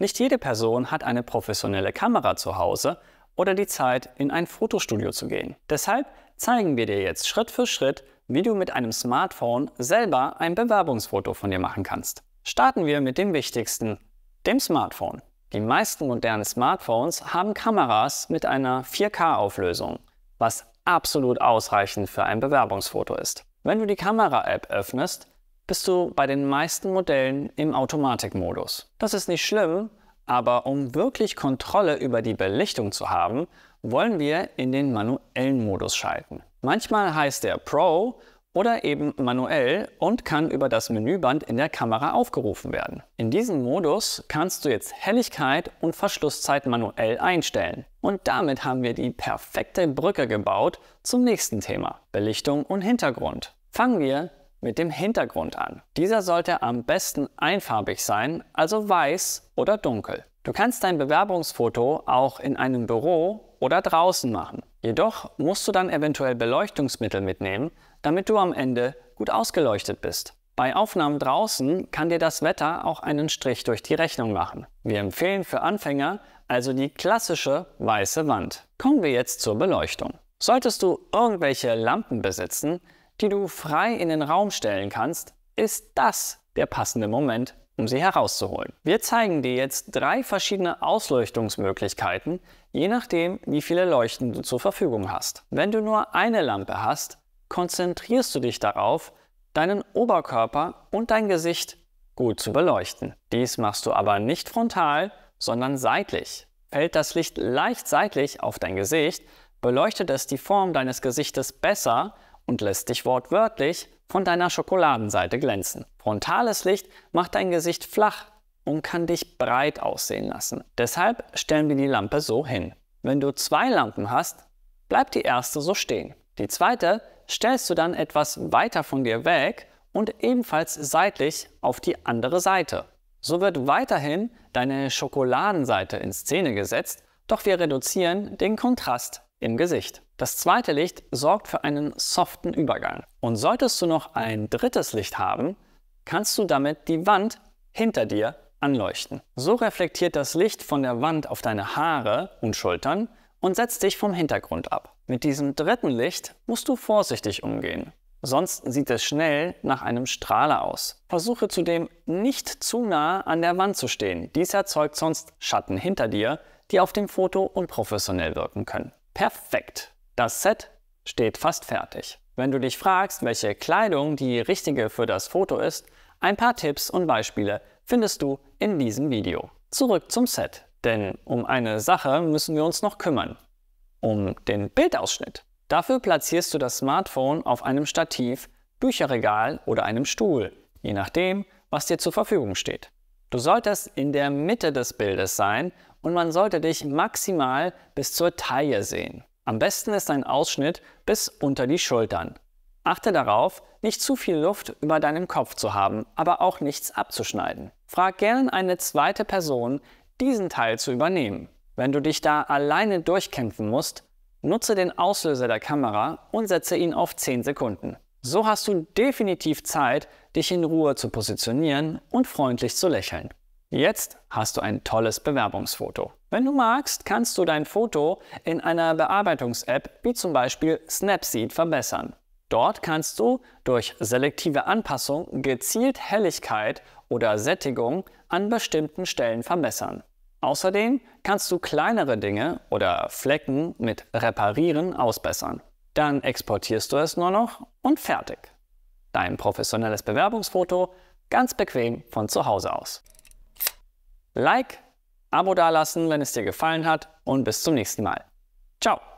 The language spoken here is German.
Nicht jede Person hat eine professionelle Kamera zu Hause oder die Zeit, in ein Fotostudio zu gehen. Deshalb zeigen wir dir jetzt Schritt für Schritt, wie du mit einem Smartphone selber ein Bewerbungsfoto von dir machen kannst. Starten wir mit dem Wichtigsten, dem Smartphone. Die meisten modernen Smartphones haben Kameras mit einer 4K-Auflösung, was absolut ausreichend für ein Bewerbungsfoto ist. Wenn du die Kamera-App öffnest, bist du bei den meisten Modellen im Automatikmodus. Das ist nicht schlimm, aber um wirklich Kontrolle über die Belichtung zu haben, wollen wir in den manuellen Modus schalten. Manchmal heißt er Pro oder eben manuell und kann über das Menüband in der Kamera aufgerufen werden. In diesem Modus kannst du jetzt Helligkeit und Verschlusszeit manuell einstellen. Und damit haben wir die perfekte Brücke gebaut zum nächsten Thema, Belichtung und Hintergrund. Fangen wir mit dem Hintergrund an. Dieser sollte am besten einfarbig sein, also weiß oder dunkel. Du kannst dein Bewerbungsfoto auch in einem Büro oder draußen machen. Jedoch musst du dann eventuell Beleuchtungsmittel mitnehmen, damit du am Ende gut ausgeleuchtet bist. Bei Aufnahmen draußen kann dir das Wetter auch einen Strich durch die Rechnung machen. Wir empfehlen für Anfänger also die klassische weiße Wand. Kommen wir jetzt zur Beleuchtung. Solltest du irgendwelche Lampen besitzen, die du frei in den Raum stellen kannst, ist das der passende Moment, um sie herauszuholen. Wir zeigen dir jetzt drei verschiedene Ausleuchtungsmöglichkeiten, je nachdem, wie viele Leuchten du zur Verfügung hast. Wenn du nur eine Lampe hast, konzentrierst du dich darauf, deinen Oberkörper und dein Gesicht gut zu beleuchten. Dies machst du aber nicht frontal, sondern seitlich. Fällt das Licht leicht seitlich auf dein Gesicht, beleuchtet es die Form deines Gesichtes besser und lässt dich wortwörtlich von deiner Schokoladenseite glänzen. Frontales Licht macht dein Gesicht flach und kann dich breit aussehen lassen. Deshalb stellen wir die Lampe so hin. Wenn du zwei Lampen hast, bleibt die erste so stehen. Die zweite stellst du dann etwas weiter von dir weg und ebenfalls seitlich auf die andere Seite. So wird weiterhin deine Schokoladenseite in Szene gesetzt, doch wir reduzieren den Kontrast im Gesicht. Das zweite Licht sorgt für einen soften Übergang. Und solltest du noch ein drittes Licht haben, kannst du damit die Wand hinter dir anleuchten. So reflektiert das Licht von der Wand auf deine Haare und Schultern und setzt dich vom Hintergrund ab. Mit diesem dritten Licht musst du vorsichtig umgehen. Sonst sieht es schnell nach einem Strahler aus. Versuche zudem nicht zu nah an der Wand zu stehen. Dies erzeugt sonst Schatten hinter dir, die auf dem Foto unprofessionell wirken können. Perfekt! Das Set steht fast fertig. Wenn du dich fragst, welche Kleidung die richtige für das Foto ist, ein paar Tipps und Beispiele findest du in diesem Video. Zurück zum Set, denn um eine Sache müssen wir uns noch kümmern. Um den Bildausschnitt. Dafür platzierst du das Smartphone auf einem Stativ, Bücherregal oder einem Stuhl, je nachdem, was dir zur Verfügung steht. Du solltest in der Mitte des Bildes sein und man sollte dich maximal bis zur Taille sehen. Am besten ist ein Ausschnitt bis unter die Schultern. Achte darauf, nicht zu viel Luft über deinem Kopf zu haben, aber auch nichts abzuschneiden. Frag gern eine zweite Person, diesen Teil zu übernehmen. Wenn du dich da alleine durchkämpfen musst, nutze den Auslöser der Kamera und setze ihn auf 10 Sekunden. So hast du definitiv Zeit, dich in Ruhe zu positionieren und freundlich zu lächeln. Jetzt hast du ein tolles Bewerbungsfoto. Wenn du magst, kannst du dein Foto in einer Bearbeitungs-App wie zum Beispiel Snapseed verbessern. Dort kannst du durch selektive Anpassung gezielt Helligkeit oder Sättigung an bestimmten Stellen verbessern. Außerdem kannst du kleinere Dinge oder Flecken mit Reparieren ausbessern. Dann exportierst du es nur noch und fertig. Dein professionelles Bewerbungsfoto ganz bequem von zu Hause aus. Like, Abo dalassen, wenn es dir gefallen hat und bis zum nächsten Mal. Ciao!